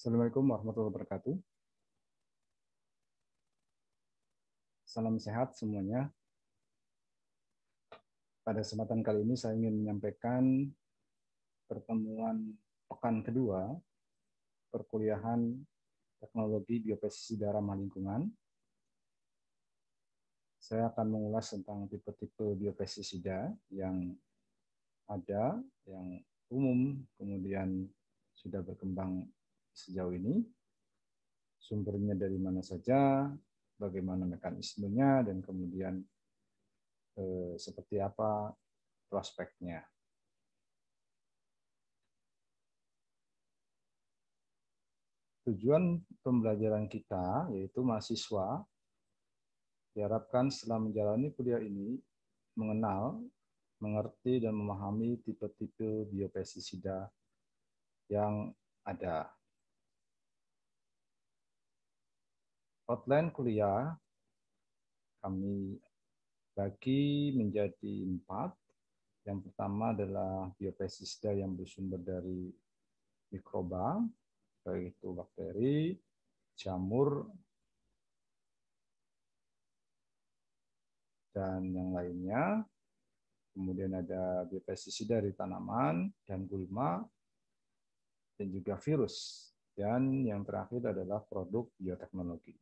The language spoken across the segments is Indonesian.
Assalamualaikum warahmatullahi wabarakatuh. Salam sehat semuanya. Pada kesempatan kali ini saya ingin menyampaikan pertemuan pekan kedua perkuliahan teknologi biopestisida ramah lingkungan. Saya akan mengulas tentang tipe-tipe biopestisida yang ada, yang umum, kemudian sudah berkembang sejauh ini, sumbernya dari mana saja, bagaimana mekanismenya, dan kemudian eh, seperti apa prospeknya. Tujuan pembelajaran kita, yaitu mahasiswa, diharapkan setelah menjalani kuliah ini, mengenal, mengerti, dan memahami tipe-tipe biopestisida yang ada. Outline kuliah kami bagi menjadi empat. Yang pertama adalah biopesista yang bersumber dari mikroba, yaitu bakteri, jamur, dan yang lainnya. Kemudian ada biopesisida dari tanaman dan gulma, dan juga virus. Dan yang terakhir adalah produk bioteknologi.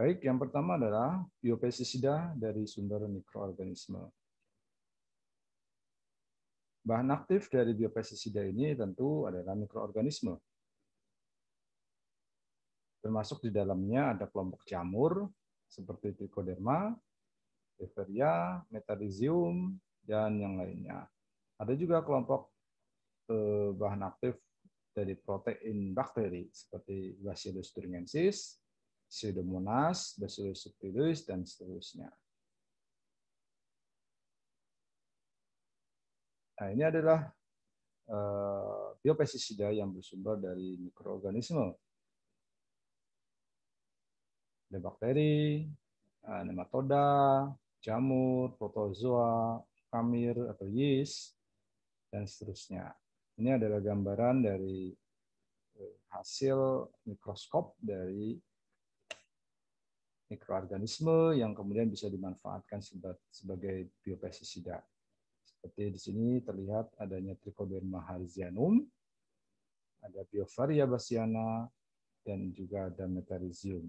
Baik, yang pertama adalah biopestisida dari sumber mikroorganisme. Bahan aktif dari biopestisida ini tentu adalah mikroorganisme. Termasuk di dalamnya ada kelompok jamur seperti trichoderma, Everia, Metalizium, dan yang lainnya. Ada juga kelompok eh, bahan aktif dari protein bakteri seperti Bacillus thuringiensis, pseudomonas, Bacillus subtilis, dan seterusnya. Nah, ini adalah eh, biopestisida yang bersumber dari mikroorganisme. Ada bakteri, eh, nematoda, jamur, protozoa, kamir atau yeast, dan seterusnya. Ini adalah gambaran dari eh, hasil mikroskop dari mikroorganisme yang kemudian bisa dimanfaatkan sebagai biopestisida. Seperti di sini terlihat adanya Trichoderma harzianum, ada Biovaria basiana dan juga ada Metarhizium.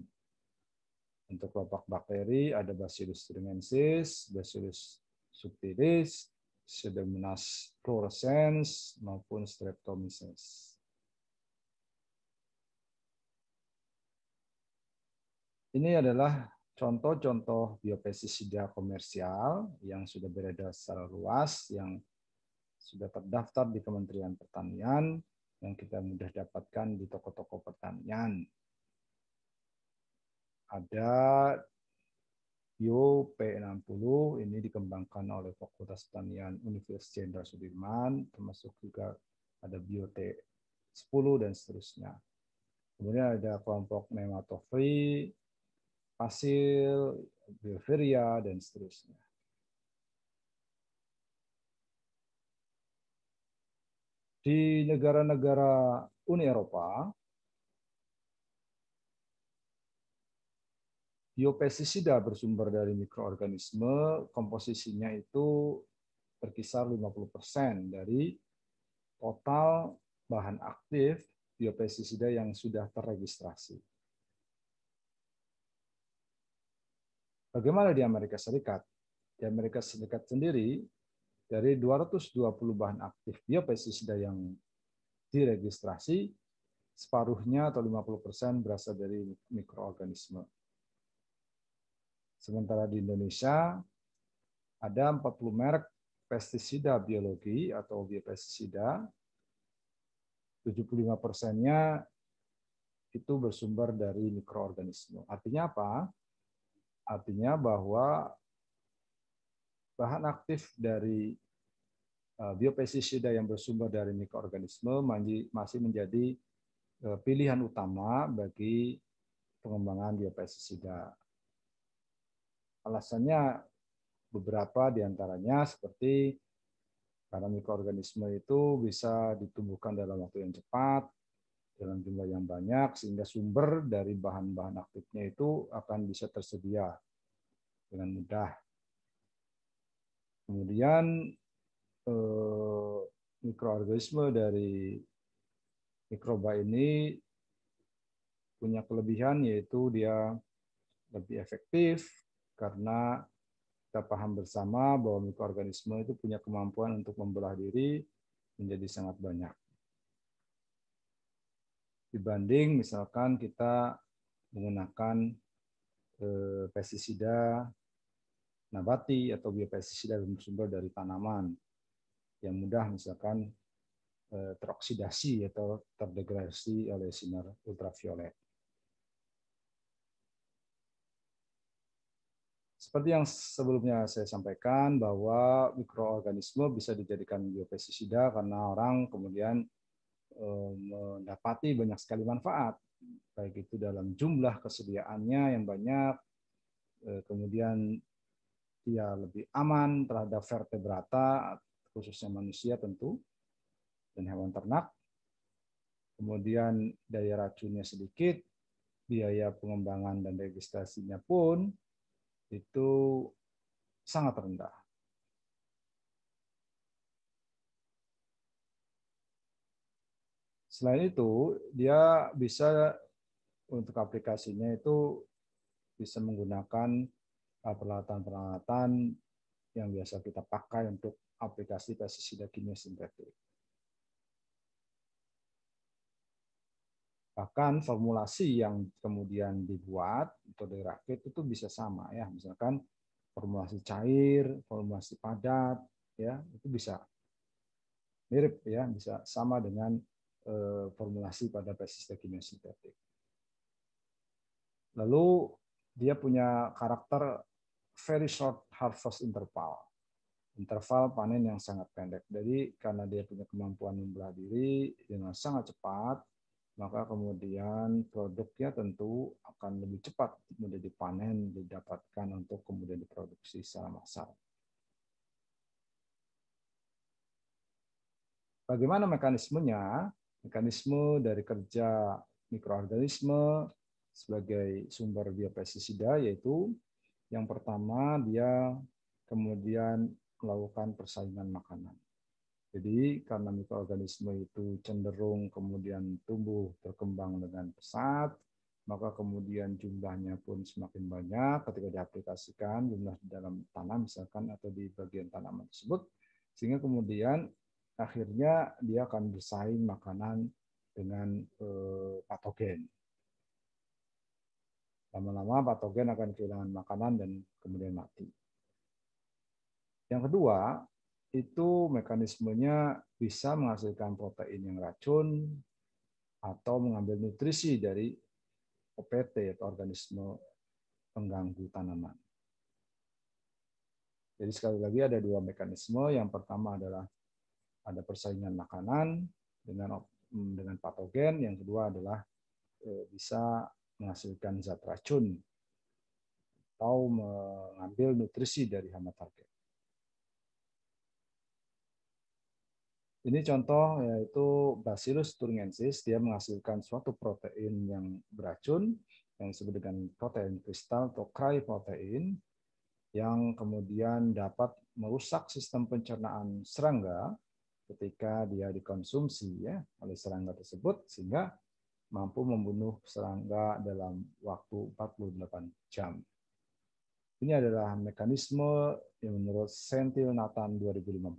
Untuk kelompok bakteri ada Bacillus thuringiensis, Bacillus subtilis, Pseudomonas fluorescens, maupun Streptomyces. Ini adalah contoh-contoh biopestisida komersial yang sudah beredar secara luas, yang sudah terdaftar di Kementerian Pertanian, yang kita mudah dapatkan di toko-toko pertanian. Ada Bio P60 ini dikembangkan oleh Fakultas Pertanian Universitas Jenderal Sudirman, termasuk juga ada Bio T10 dan seterusnya. Kemudian ada kelompok nematofri, hasil Bioferia, dan seterusnya. Di negara-negara Uni Eropa, biopestisida bersumber dari mikroorganisme, komposisinya itu berkisar 50% dari total bahan aktif biopestisida yang sudah terregistrasi. Bagaimana di Amerika Serikat? Di Amerika Serikat sendiri, dari 220 bahan aktif biopestisida yang diregistrasi, separuhnya atau 50% persen berasal dari mikroorganisme. Sementara di Indonesia, ada 40 merek pestisida biologi atau biopestisida 75 persennya itu bersumber dari mikroorganisme. Artinya apa? Artinya bahwa bahan aktif dari eh, biopestisida yang bersumber dari mikroorganisme masih menjadi eh, pilihan utama bagi pengembangan biopestisida. Alasannya beberapa diantaranya seperti karena mikroorganisme itu bisa ditumbuhkan dalam waktu yang cepat, dalam jumlah yang banyak sehingga sumber dari bahan-bahan aktifnya itu akan bisa tersedia dengan mudah. Kemudian eh, mikroorganisme dari mikroba ini punya kelebihan yaitu dia lebih efektif karena kita paham bersama bahwa mikroorganisme itu punya kemampuan untuk membelah diri menjadi sangat banyak dibanding misalkan kita menggunakan eh, pestisida nabati atau biopestisida sumber bersumber dari tanaman yang mudah misalkan eh, teroksidasi atau terdegradasi oleh sinar ultraviolet. Seperti yang sebelumnya saya sampaikan bahwa mikroorganisme bisa dijadikan biopestisida karena orang kemudian Eh, mendapati banyak sekali manfaat, baik itu dalam jumlah kesediaannya yang banyak, eh, kemudian dia lebih aman terhadap vertebrata, khususnya manusia tentu, dan hewan ternak. Kemudian daya racunnya sedikit, biaya pengembangan dan registrasinya pun itu sangat rendah. Selain itu, dia bisa untuk aplikasinya itu bisa menggunakan uh, peralatan-peralatan yang biasa kita pakai untuk aplikasi pestisida kimia sintetik. Bahkan formulasi yang kemudian dibuat atau dirakit itu bisa sama ya, misalkan formulasi cair, formulasi padat ya, itu bisa mirip ya, bisa sama dengan Eh, formulasi pada basis kimia sintetik. Lalu dia punya karakter very short harvest interval. Interval panen yang sangat pendek. Jadi karena dia punya kemampuan membelah diri dengan sangat cepat, maka kemudian produknya tentu akan lebih cepat kemudian dipanen, didapatkan untuk kemudian diproduksi secara massal. Bagaimana mekanismenya? mekanisme dari kerja mikroorganisme sebagai sumber biopestisida yaitu yang pertama dia kemudian melakukan persaingan makanan. Jadi karena mikroorganisme itu cenderung kemudian tumbuh berkembang dengan pesat, maka kemudian jumlahnya pun semakin banyak ketika diaplikasikan jumlah di dalam tanam misalkan atau di bagian tanaman tersebut, sehingga kemudian akhirnya dia akan bersaing makanan dengan eh, patogen. Lama-lama patogen akan kehilangan makanan dan kemudian mati. Yang kedua, itu mekanismenya bisa menghasilkan protein yang racun atau mengambil nutrisi dari OPT atau organisme pengganggu tanaman. Jadi sekali lagi ada dua mekanisme. Yang pertama adalah ada persaingan makanan dengan mm, dengan patogen, yang kedua adalah eh, bisa menghasilkan zat racun atau mengambil nutrisi dari hama target. Ini contoh yaitu Bacillus thuringiensis, dia menghasilkan suatu protein yang beracun yang disebut dengan protein kristal atau protein yang kemudian dapat merusak sistem pencernaan serangga ketika dia dikonsumsi ya oleh serangga tersebut sehingga mampu membunuh serangga dalam waktu 48 jam. Ini adalah mekanisme yang menurut Sentil Nathan 2015.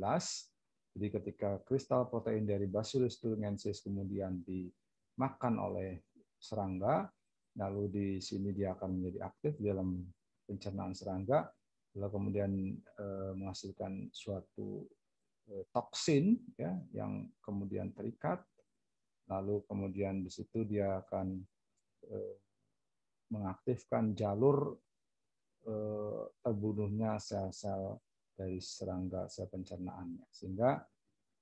Jadi ketika kristal protein dari Bacillus thuringiensis kemudian dimakan oleh serangga, lalu di sini dia akan menjadi aktif dalam pencernaan serangga, lalu kemudian eh, menghasilkan suatu Eh, toksin ya yang kemudian terikat lalu kemudian di situ dia akan eh, mengaktifkan jalur eh, terbunuhnya sel-sel dari serangga sel pencernaannya sehingga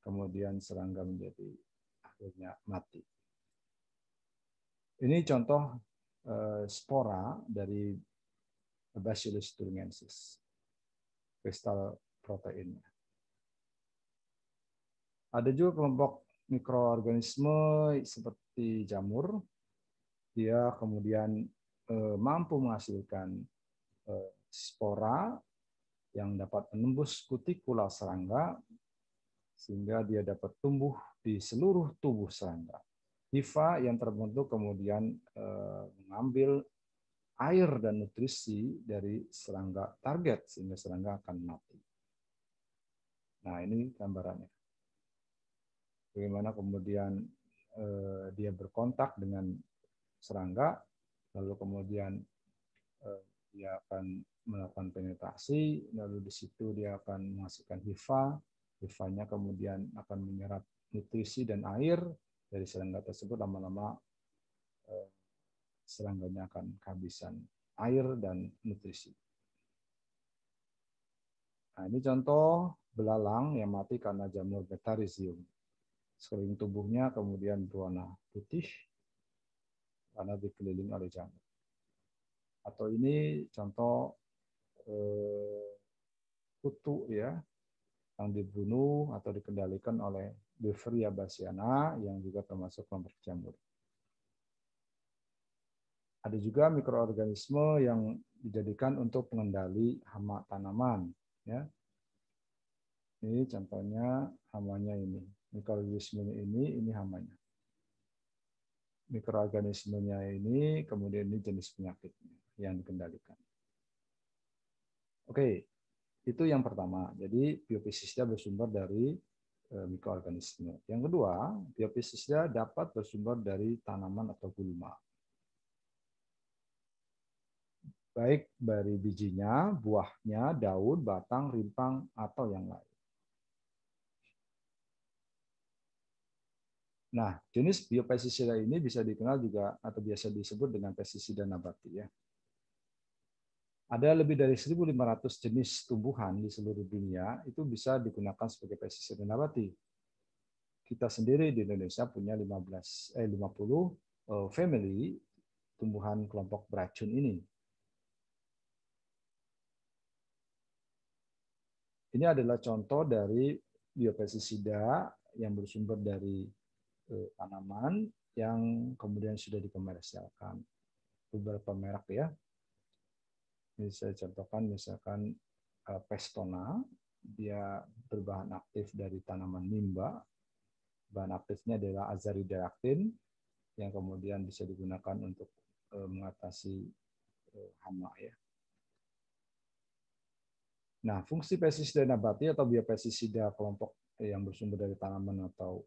kemudian serangga menjadi akhirnya mati. Ini contoh spora dari Bacillus thuringiensis, kristal proteinnya. Ada juga kelompok mikroorganisme seperti jamur, dia kemudian eh, mampu menghasilkan eh, spora yang dapat menembus kutikula serangga sehingga dia dapat tumbuh di seluruh tubuh serangga. Hifa yang terbentuk kemudian eh, mengambil air dan nutrisi dari serangga target sehingga serangga akan mati. Nah, ini gambarannya bagaimana kemudian eh, dia berkontak dengan serangga, lalu kemudian eh, dia akan melakukan penetrasi, lalu di situ dia akan menghasilkan hifa, hifanya kemudian akan menyerap nutrisi dan air dari serangga tersebut lama-lama eh, serangganya akan kehabisan air dan nutrisi. Nah, ini contoh belalang yang mati karena jamur betarizium sekeliling tubuhnya kemudian berwarna putih karena dikelilingi oleh jamur. Atau ini contoh eh, kutu ya yang dibunuh atau dikendalikan oleh Bifria basiana yang juga termasuk kelompok jamur. Ada juga mikroorganisme yang dijadikan untuk pengendali hama tanaman. Ya. Ini contohnya hamanya ini mikroorganismenya ini, ini hamanya. Mikroorganismenya ini, kemudian ini jenis penyakitnya yang dikendalikan. Oke, itu yang pertama. Jadi biofisisnya bersumber dari e, mikroorganisme. Yang kedua, biofisisnya dapat bersumber dari tanaman atau gulma. Baik dari bijinya, buahnya, daun, batang, rimpang, atau yang lain. Nah, jenis biopestisida ini bisa dikenal juga atau biasa disebut dengan pestisida nabati ya. Ada lebih dari 1.500 jenis tumbuhan di seluruh dunia itu bisa digunakan sebagai pestisida nabati. Kita sendiri di Indonesia punya 15 eh 50 eh, family tumbuhan kelompok beracun ini. Ini adalah contoh dari biopestisida yang bersumber dari tanaman yang kemudian sudah dikomersialkan. Beberapa merek ya. Ini saya contohkan misalkan eh, pestona, dia berbahan aktif dari tanaman nimba. Bahan aktifnya adalah azaridactin yang kemudian bisa digunakan untuk eh, mengatasi eh, hama ya. Nah, fungsi pestisida nabati atau biopestisida kelompok yang bersumber dari tanaman atau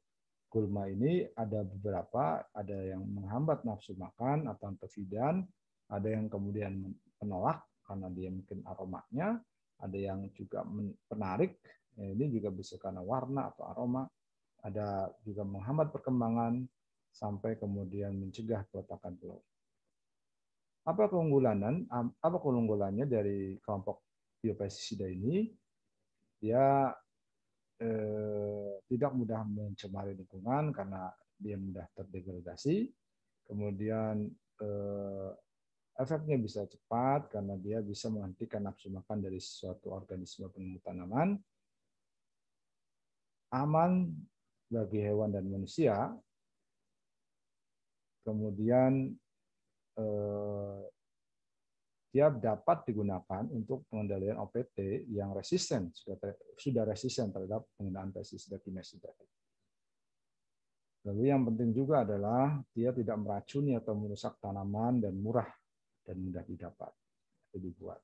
gulma ini ada beberapa, ada yang menghambat nafsu makan atau antoksidan, ada yang kemudian penolak karena dia mungkin aromanya, ada yang juga menarik ya, ini juga bisa karena warna atau aroma, ada juga menghambat perkembangan sampai kemudian mencegah peletakan telur. Apa keunggulan apa keunggulannya dari kelompok biopestisida ini? Dia ya, Eh, tidak mudah mencemari lingkungan karena dia mudah terdegradasi. Kemudian eh, efeknya bisa cepat karena dia bisa menghentikan nafsu makan dari suatu organisme penumbuh tanaman. Aman bagi hewan dan manusia. Kemudian eh, dia dapat digunakan untuk pengendalian OPT yang resisten sudah sudah resisten terhadap penggunaan pestisida kimia Lalu yang penting juga adalah dia tidak meracuni atau merusak tanaman dan murah dan mudah didapat atau dibuat.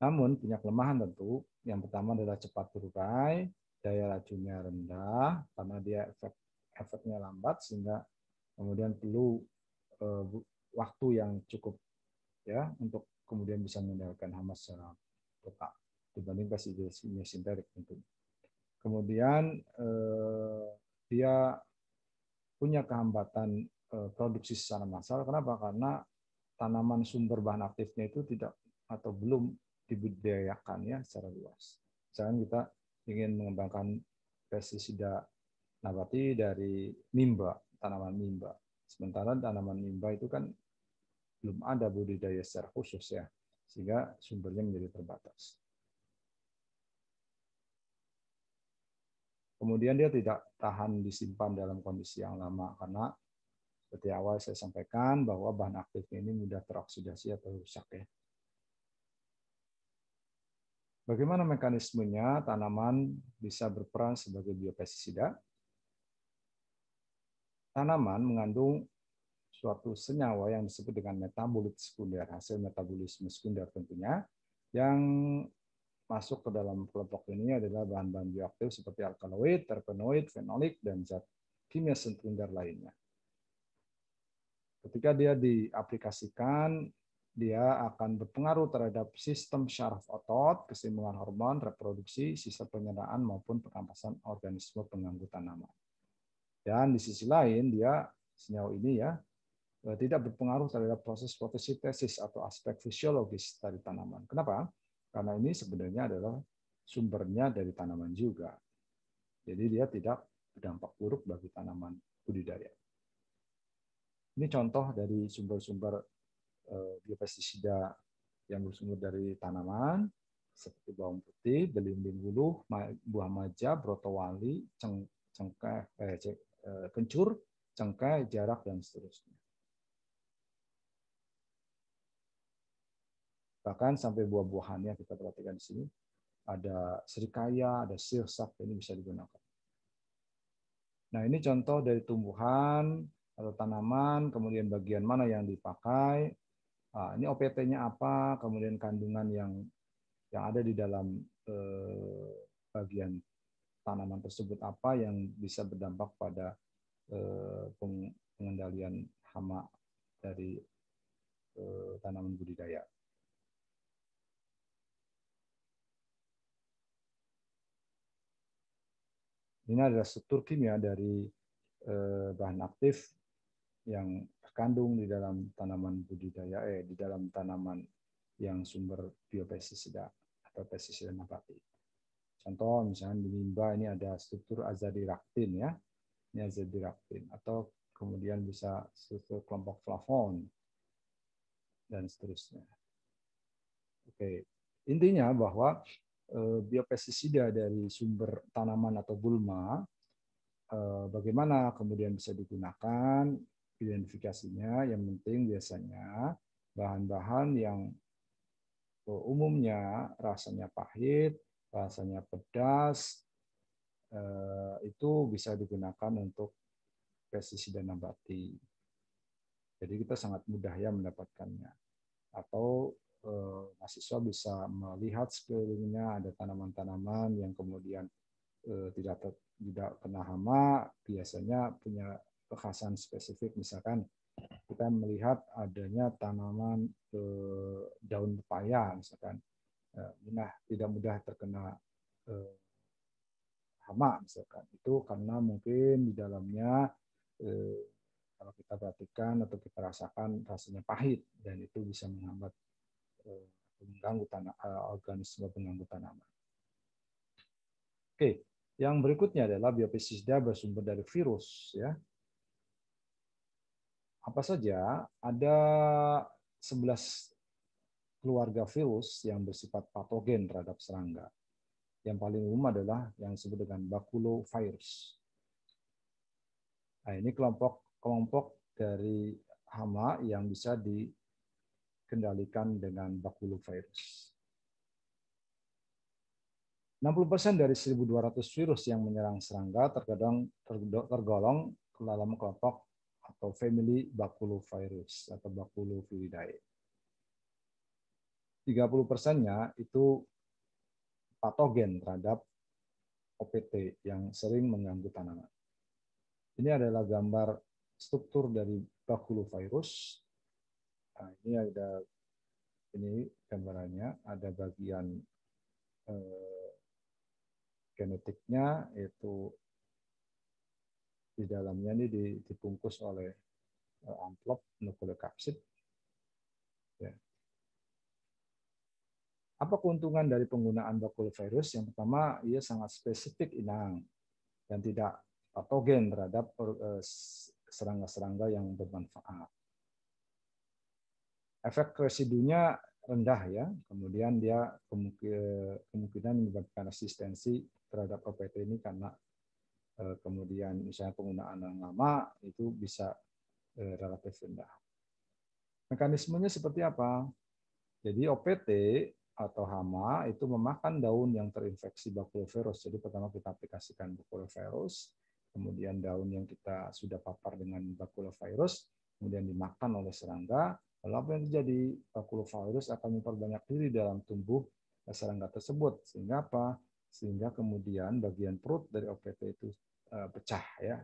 Namun punya kelemahan tentu. Yang pertama adalah cepat berurai, daya racunnya rendah karena dia efek efeknya lambat sehingga kemudian perlu eh, waktu yang cukup ya untuk kemudian bisa mengendalikan Hamas secara total dibanding gas sintetik tentunya. Kemudian eh, dia punya kehambatan eh, produksi secara massal. Kenapa? Karena tanaman sumber bahan aktifnya itu tidak atau belum dibudidayakan ya secara luas. Misalkan kita ingin mengembangkan pestisida nabati dari mimba, tanaman mimba. Sementara tanaman mimba itu kan belum ada budidaya secara khusus ya, sehingga sumbernya menjadi terbatas. Kemudian dia tidak tahan disimpan dalam kondisi yang lama karena seperti awal saya sampaikan bahwa bahan aktifnya ini mudah teroksidasi atau rusak ya. Bagaimana mekanismenya tanaman bisa berperan sebagai biopestisida? Tanaman mengandung suatu senyawa yang disebut dengan metabolit sekunder, hasil metabolisme sekunder tentunya, yang masuk ke dalam kelompok ini adalah bahan-bahan bioaktif seperti alkaloid, terpenoid, fenolik, dan zat kimia sekunder lainnya. Ketika dia diaplikasikan, dia akan berpengaruh terhadap sistem syaraf otot, kesimbangan hormon, reproduksi, sistem penyeraan maupun penampasan organisme pengganggu tanaman. Dan di sisi lain dia senyawa ini ya Eh, tidak berpengaruh terhadap proses fotosintesis atau aspek fisiologis dari tanaman. Kenapa? Karena ini sebenarnya adalah sumbernya dari tanaman juga. Jadi dia tidak berdampak buruk bagi tanaman budidaya. Ini contoh dari sumber-sumber eh, biopestisida yang bersumber dari tanaman seperti bawang putih, belimbing bulu, buah maja, brotowali, ceng, cengkeh, eh, eh kencur, cengkeh, jarak dan seterusnya. Bahkan sampai buah-buahannya kita perhatikan di sini. Ada serikaya, ada sirsak, ini bisa digunakan. Nah, ini contoh dari tumbuhan atau tanaman, kemudian bagian mana yang dipakai, nah, ini OPT-nya apa, kemudian kandungan yang yang ada di dalam eh, bagian tanaman tersebut apa yang bisa berdampak pada eh, pengendalian hama dari eh, tanaman budidaya. Ini adalah struktur kimia dari eh, bahan aktif yang terkandung di dalam tanaman budidaya eh di dalam tanaman yang sumber biopestisida atau pestisida nabati. Contoh misalnya di limba ini ada struktur azadiraktin ya. Ini azadiraktin atau kemudian bisa struktur kelompok flavon dan seterusnya. Oke, intinya bahwa Eh, biopestisida dari sumber tanaman atau gulma, eh, bagaimana kemudian bisa digunakan, identifikasinya, yang penting biasanya bahan-bahan yang eh, umumnya rasanya pahit, rasanya pedas, itu bisa digunakan untuk pestisida nabati. Jadi kita sangat mudah ya mendapatkannya. Atau eh, mahasiswa bisa melihat sekelilingnya ada tanaman-tanaman yang kemudian eh, tidak ter, tidak kena hama biasanya punya kekhasan spesifik misalkan kita melihat adanya tanaman eh, daun pepaya misalkan eh, nah tidak mudah terkena eh, hama misalkan itu karena mungkin di dalamnya eh, kalau kita perhatikan atau kita rasakan rasanya pahit dan itu bisa menghambat Eh, mengganggu tanah eh, organisme pengganggu tanaman. Oke, yang berikutnya adalah biopestisida bersumber dari virus ya. Apa saja? Ada 11 keluarga virus yang bersifat patogen terhadap serangga. Yang paling umum adalah yang disebut dengan baculovirus. Nah, ini kelompok kelompok dari hama yang bisa di Kendalikan dengan bakulovirus. 60% dari 1.200 virus yang menyerang serangga terkadang tergolong ke dalam kelompok atau family baculovirus atau baculoviridae. 30 persennya itu patogen terhadap OPT yang sering mengganggu tanaman. Ini adalah gambar struktur dari baculovirus Nah, ini ada ini gambarannya ada bagian eh, genetiknya itu di dalamnya ini dibungkus oleh eh, amplop nukleokapsid. Ya. Apa keuntungan dari penggunaan bakul virus? Yang pertama, ia sangat spesifik inang dan tidak patogen terhadap eh, serangga-serangga yang bermanfaat efek residunya rendah ya. Kemudian dia kemungkinan menyebabkan resistensi terhadap OPT ini karena eh, kemudian misalnya penggunaan yang lama itu bisa eh, relatif rendah. Mekanismenya seperti apa? Jadi OPT atau hama itu memakan daun yang terinfeksi bakulovirus. Jadi pertama kita aplikasikan bakulovirus, kemudian daun yang kita sudah papar dengan bakulovirus, kemudian dimakan oleh serangga, Lalu apa yang terjadi? Bakulovirus akan memperbanyak diri dalam tumbuh serangga tersebut. Sehingga apa? Sehingga kemudian bagian perut dari OPT itu eh, pecah ya.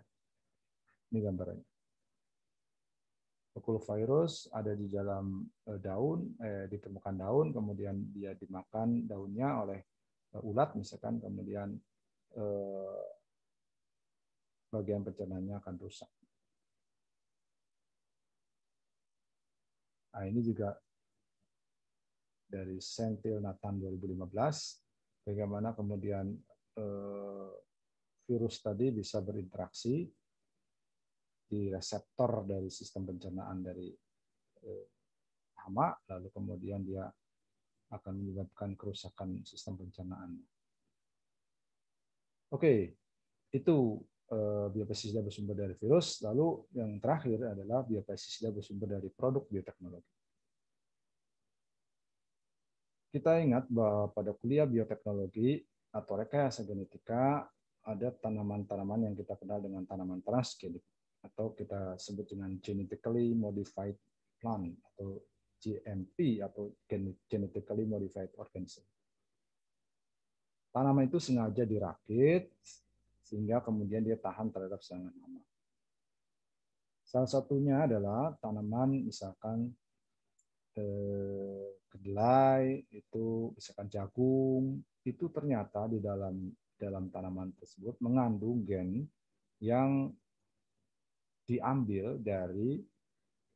Ini gambarnya. Bakulovirus ada di dalam eh, daun, eh, ditemukan daun, kemudian dia dimakan daunnya oleh eh, ulat, misalkan kemudian eh, bagian pencernaannya akan rusak. Nah, ini juga dari Sentil Natan 2015, bagaimana kemudian eh, virus tadi bisa berinteraksi di reseptor dari sistem pencernaan dari eh, hama, lalu kemudian dia akan menyebabkan kerusakan sistem pencernaan. Oke, itu Eh, biopestisida bersumber dari virus, lalu yang terakhir adalah biopestisida bersumber dari produk bioteknologi. Kita ingat bahwa pada kuliah bioteknologi atau rekayasa genetika ada tanaman-tanaman yang kita kenal dengan tanaman transgenik atau kita sebut dengan genetically modified plant atau GMP atau genetically modified organism. Tanaman itu sengaja dirakit sehingga kemudian dia tahan terhadap serangan hama. Salah satunya adalah tanaman misalkan eh, kedelai itu misalkan jagung itu ternyata di dalam dalam tanaman tersebut mengandung gen yang diambil dari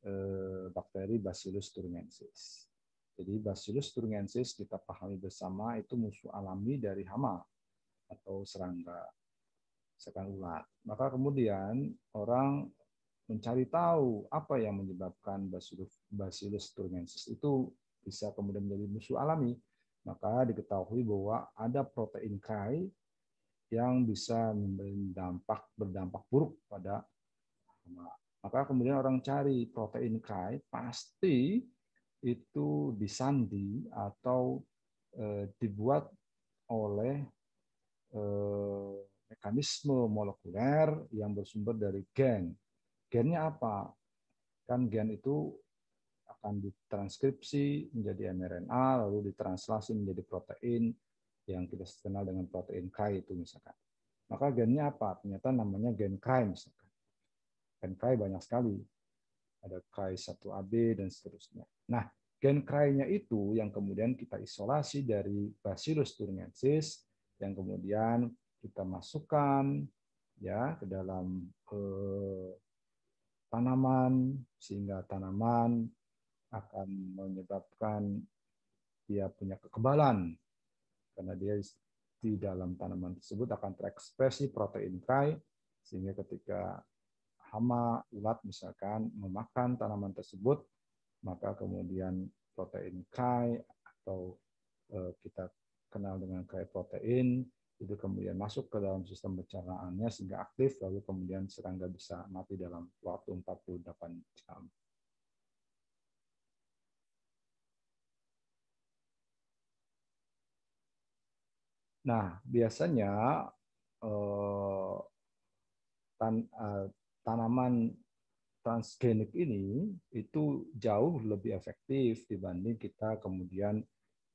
eh, bakteri Bacillus thuringiensis. Jadi Bacillus thuringiensis kita pahami bersama itu musuh alami dari hama atau serangga ulat Maka kemudian orang mencari tahu apa yang menyebabkan Bacillus thuringiensis itu bisa kemudian menjadi musuh alami. Maka diketahui bahwa ada protein kai yang bisa memberi dampak berdampak buruk pada hama. Maka kemudian orang cari protein kai pasti itu disandi atau eh, dibuat oleh eh, mekanisme molekuler yang bersumber dari gen. Gennya apa? Kan gen itu akan ditranskripsi menjadi mRNA, lalu ditranslasi menjadi protein yang kita kenal dengan protein K itu misalkan. Maka gennya apa? Ternyata namanya gen K misalkan. Gen K banyak sekali. Ada k 1AB dan seterusnya. Nah, gen k nya itu yang kemudian kita isolasi dari Bacillus thuringiensis yang kemudian kita masukkan ya ke dalam eh, tanaman sehingga tanaman akan menyebabkan dia punya kekebalan karena dia di dalam tanaman tersebut akan terekspresi protein kai sehingga ketika hama ulat misalkan memakan tanaman tersebut maka kemudian protein kai atau eh, kita kenal dengan kai protein itu kemudian masuk ke dalam sistem pencernaannya sehingga aktif lalu kemudian serangga bisa mati dalam waktu 48 jam. Nah, biasanya eh, tan eh, tanaman transgenik ini itu jauh lebih efektif dibanding kita kemudian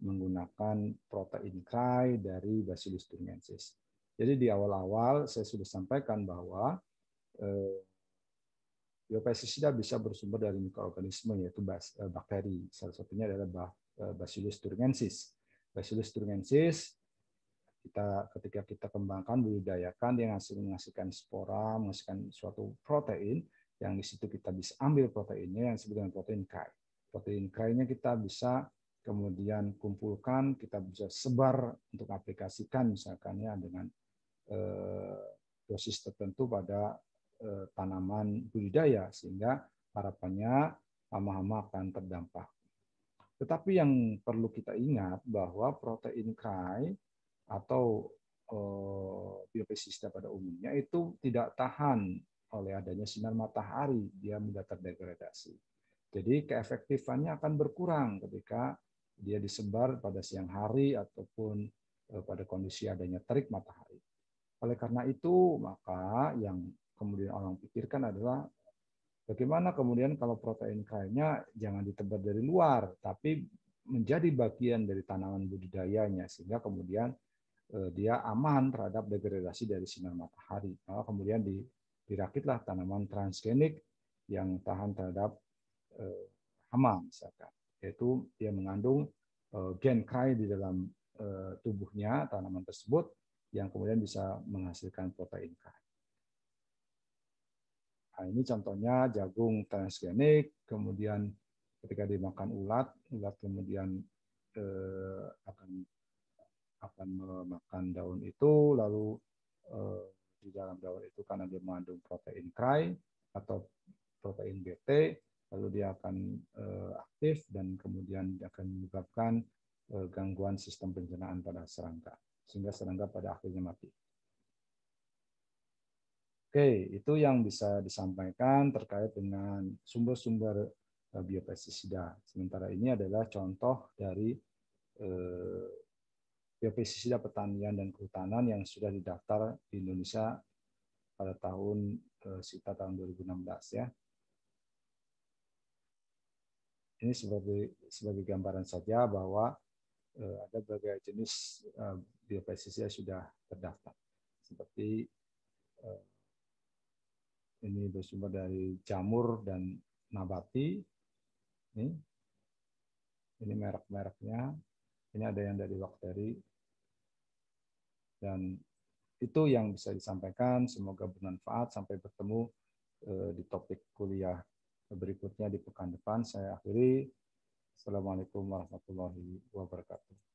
menggunakan protein kai dari Bacillus thuringiensis. Jadi di awal-awal saya sudah sampaikan bahwa eh, biopestisida bisa bersumber dari mikroorganisme yaitu eh, bakteri. Salah satunya adalah eh, Bacillus thuringiensis. Bacillus thuringiensis kita ketika kita kembangkan budidayakan dia hasil menghasilkan spora, menghasilkan suatu protein yang di situ kita bisa ambil proteinnya yang disebut dengan protein kai. Protein kainnya kita bisa kemudian kumpulkan, kita bisa sebar untuk aplikasikan misalkan ya dengan eh, dosis tertentu pada eh, tanaman budidaya sehingga harapannya hama-hama akan terdampak. Tetapi yang perlu kita ingat bahwa protein krai atau eh, biopestisida pada umumnya itu tidak tahan oleh adanya sinar matahari, dia mudah terdegradasi. Jadi keefektifannya akan berkurang ketika dia disebar pada siang hari ataupun eh, pada kondisi adanya terik matahari. Oleh karena itu, maka yang kemudian orang pikirkan adalah bagaimana kemudian kalau protein kainnya jangan ditebar dari luar, tapi menjadi bagian dari tanaman budidayanya sehingga kemudian eh, dia aman terhadap degradasi dari sinar matahari. Maka kemudian dirakitlah tanaman transgenik yang tahan terhadap eh, hama misalkan yaitu dia mengandung eh, gen kai di dalam eh, tubuhnya tanaman tersebut yang kemudian bisa menghasilkan protein kai. Nah, ini contohnya jagung transgenik, kemudian ketika dimakan ulat, ulat kemudian eh, akan akan memakan daun itu, lalu eh, di dalam daun itu karena dia mengandung protein kai atau protein BT, lalu dia akan eh, aktif dan kemudian dia akan menyebabkan eh, gangguan sistem pencernaan pada serangga sehingga serangga pada akhirnya mati. Oke, itu yang bisa disampaikan terkait dengan sumber-sumber eh, biopestisida. Sementara ini adalah contoh dari eh, biopestisida pertanian dan kehutanan yang sudah didaftar di Indonesia pada tahun eh, sekitar tahun 2016 ya. Ini sebagai sebagai gambaran saja bahwa uh, ada berbagai jenis uh, eh, biopestisida sudah terdaftar seperti uh, ini bersumber dari jamur dan nabati. Ini, ini merek-mereknya. Ini ada yang dari bakteri. Dan itu yang bisa disampaikan. Semoga bermanfaat. Sampai bertemu di topik kuliah berikutnya di pekan depan. Saya akhiri. Assalamualaikum warahmatullahi wabarakatuh.